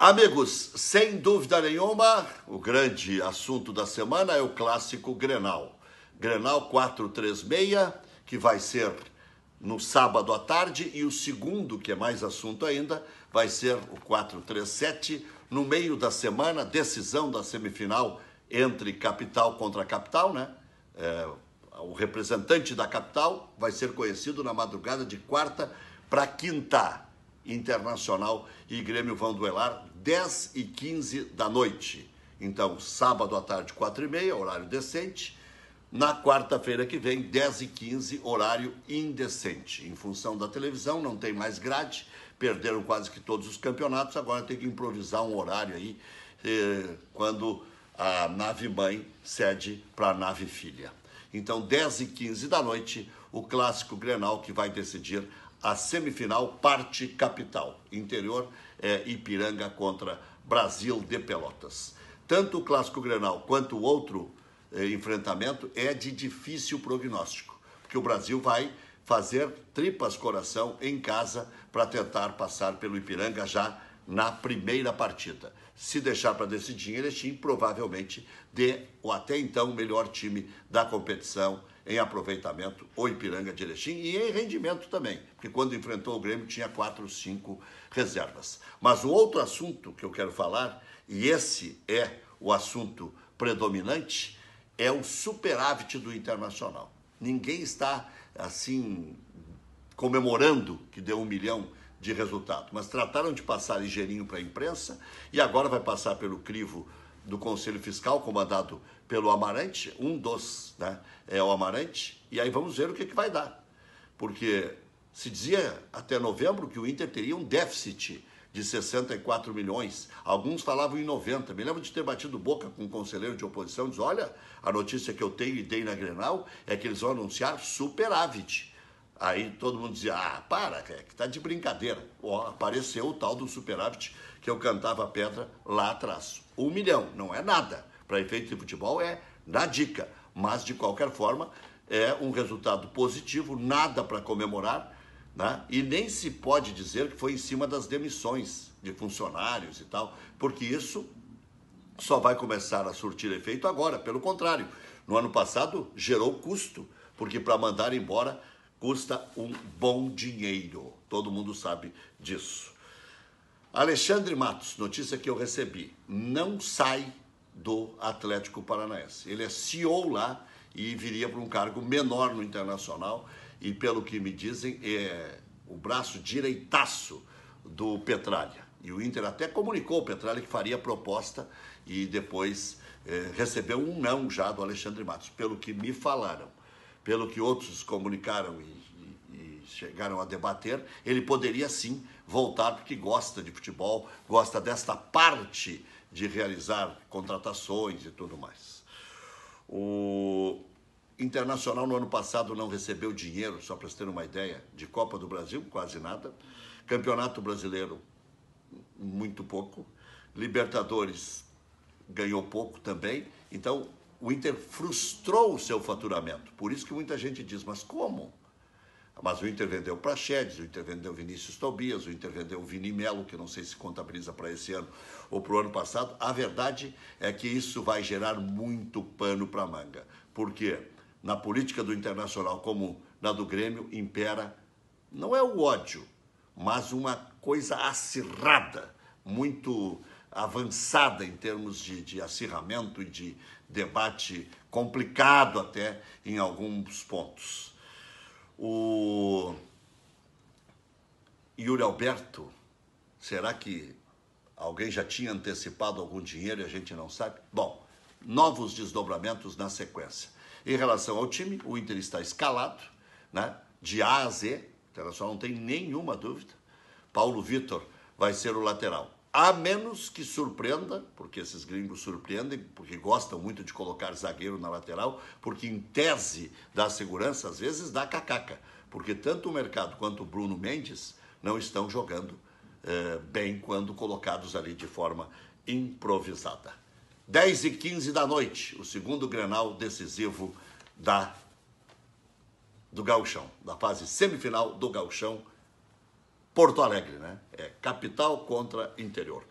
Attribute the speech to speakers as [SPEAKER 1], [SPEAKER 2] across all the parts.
[SPEAKER 1] Amigos, sem dúvida nenhuma, o grande assunto da semana é o clássico Grenal. Grenal 436, que vai ser no sábado à tarde, e o segundo, que é mais assunto ainda, vai ser o 437, no meio da semana, decisão da semifinal entre capital contra capital, né? É, o representante da capital vai ser conhecido na madrugada de quarta para quinta. Internacional e Grêmio vão duelar 10 e 15 da noite. Então, sábado à tarde, 4 e meia, horário decente. Na quarta-feira que vem, 10 e 15, horário indecente. Em função da televisão, não tem mais grade, perderam quase que todos os campeonatos, agora tem que improvisar um horário aí, eh, quando a nave mãe cede para a nave filha. Então, 10 e 15 da noite, o clássico Grenal que vai decidir a semifinal, parte capital. Interior é Ipiranga contra Brasil de Pelotas. Tanto o clássico Grenal quanto o outro é, enfrentamento é de difícil prognóstico, porque o Brasil vai fazer tripas coração em casa para tentar passar pelo Ipiranga já na primeira partida. Se deixar para decidir, ele tinha provavelmente de, o até então, melhor time da competição em aproveitamento, o Ipiranga de Erechim, e em rendimento também, porque quando enfrentou o Grêmio tinha quatro, cinco reservas. Mas o outro assunto que eu quero falar, e esse é o assunto predominante, é o superávit do Internacional. Ninguém está, assim, comemorando que deu um milhão de resultado, mas trataram de passar ligeirinho para a imprensa e agora vai passar pelo crivo do Conselho Fiscal, comandado pelo Amarante, um dos, né, é o Amarante, e aí vamos ver o que, que vai dar. Porque se dizia até novembro que o Inter teria um déficit de 64 milhões. Alguns falavam em 90. Me lembro de ter batido boca com um conselheiro de oposição, diz: "Olha, a notícia que eu tenho e dei na Grenal é que eles vão anunciar superávit". Aí todo mundo dizia, ah, para, que tá de brincadeira. Ó, apareceu o tal do superávit que eu cantava a pedra lá atrás. Um milhão, não é nada. Para efeito de futebol é na dica. Mas, de qualquer forma, é um resultado positivo, nada para comemorar, né? e nem se pode dizer que foi em cima das demissões de funcionários e tal, porque isso só vai começar a surtir efeito agora. Pelo contrário, no ano passado gerou custo, porque para mandar embora custa um bom dinheiro. Todo mundo sabe disso. Alexandre Matos, notícia que eu recebi, não sai do Atlético Paranaense. Ele é CEO lá e viria para um cargo menor no Internacional e, pelo que me dizem, é o braço direitaço do Petralha. E o Inter até comunicou ao Petralha que faria a proposta e depois eh, recebeu um não já do Alexandre Matos, pelo que me falaram pelo que outros comunicaram e, e, e chegaram a debater, ele poderia sim voltar, porque gosta de futebol, gosta desta parte de realizar contratações e tudo mais. O Internacional no ano passado não recebeu dinheiro, só para você ter uma ideia, de Copa do Brasil, quase nada. Campeonato Brasileiro, muito pouco. Libertadores ganhou pouco também. Então, o Inter frustrou o seu faturamento. Por isso que muita gente diz, mas como? Mas o Inter vendeu Praxedes, o Inter vendeu Vinícius Tobias, o Inter vendeu Vini Melo, que não sei se contabiliza para esse ano ou para o ano passado. A verdade é que isso vai gerar muito pano para manga. Porque na política do Internacional, como na do Grêmio, impera não é o ódio, mas uma coisa acirrada, muito avançada em termos de, de acirramento e de, debate complicado até em alguns pontos. O Yuri Alberto, será que alguém já tinha antecipado algum dinheiro e a gente não sabe? Bom, novos desdobramentos na sequência. Em relação ao time, o Inter está escalado, né? De A a Z, o então Internacional não tem nenhuma dúvida. Paulo Vitor vai ser o lateral. A menos que surpreenda, porque esses gringos surpreendem, porque gostam muito de colocar zagueiro na lateral, porque em tese da segurança, às vezes dá cacaca. Porque tanto o mercado quanto o Bruno Mendes não estão jogando eh, bem quando colocados ali de forma improvisada. 10 e 15 da noite, o segundo grenal decisivo da do Gauchão, da fase semifinal do Gauchão Porto Alegre, né? É capital contra interior.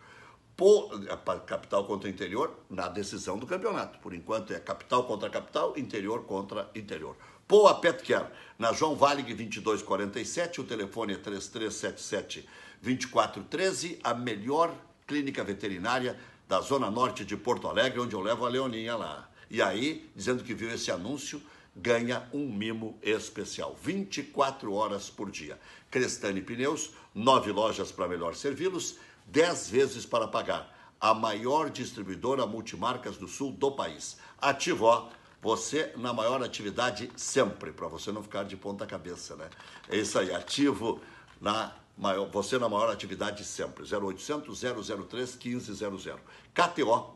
[SPEAKER 1] Por, é, capital contra interior na decisão do campeonato. Por enquanto é capital contra capital, interior contra interior. Poa Petcare, na João Valig 2247, o telefone é 3377 2413, a melhor clínica veterinária da zona norte de Porto Alegre, onde eu levo a Leoninha lá. E aí, dizendo que viu esse anúncio, ganha um mimo especial. 24 horas por dia. Crestani Pneus, nove lojas para melhor servi-los, dez vezes para pagar. A maior distribuidora multimarcas do sul do país. Ativó, você na maior atividade sempre, para você não ficar de ponta cabeça, né? É isso aí, ativo na maior, você na maior atividade sempre. 0800 003 1500. KTO,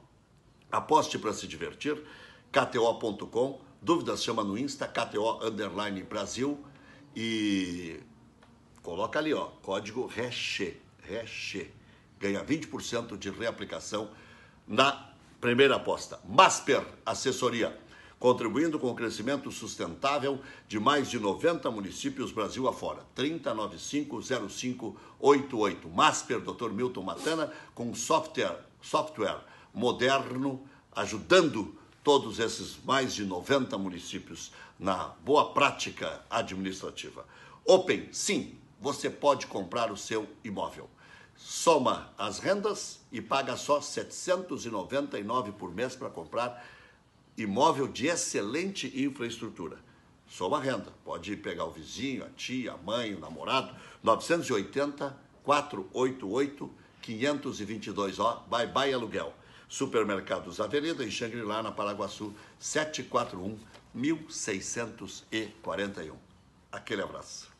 [SPEAKER 1] aposte para se divertir. kto.com.br Dúvidas chama no Insta, KTO Underline Brasil. E coloca ali, ó, código RECHE. RECHE. Ganha 20% de reaplicação na primeira aposta. Masper Assessoria, contribuindo com o crescimento sustentável de mais de 90 municípios Brasil afora. 30950588. Masper, Dr. Milton Matana, com software, software moderno, ajudando todos esses mais de 90 municípios na boa prática administrativa. Open, sim, você pode comprar o seu imóvel. Soma as rendas e paga só 799 por mês para comprar imóvel de excelente infraestrutura. Soma renda, pode pegar o vizinho, a tia, a mãe, o namorado, 980 488 522, ó, bye bye aluguel. Supermercados Avenida, em Xangri-Lá, na Paraguaçu, 741 1641. Aquele abraço.